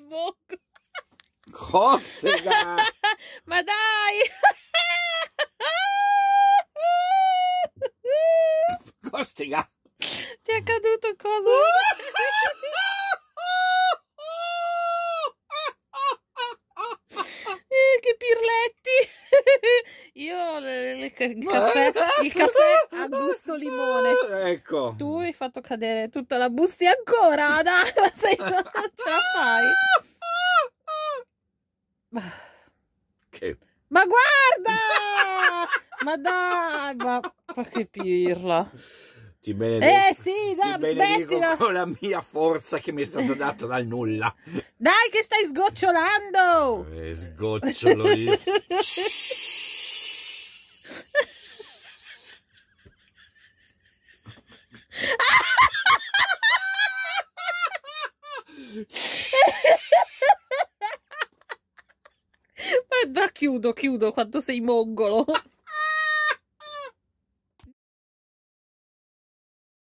e bocca. Ma dai! Costiga! Ti è caduto cosa? il, eh, eh, il, caffè, il, caffè, a gusto limone. Ecco. Tu hai fatto cadere tutta la busti ancora, dai, ma sei, non ce la fai. Ma, che... ma guarda! ma dai, ma, ma che pirla. Ti benedico, eh sì, da, ti smettila. con la mia forza che mi è stata data dal nulla. Dai che stai sgocciolando! Eh, sgocciolo io. Ma chiudo, chiudo quando sei mongolo.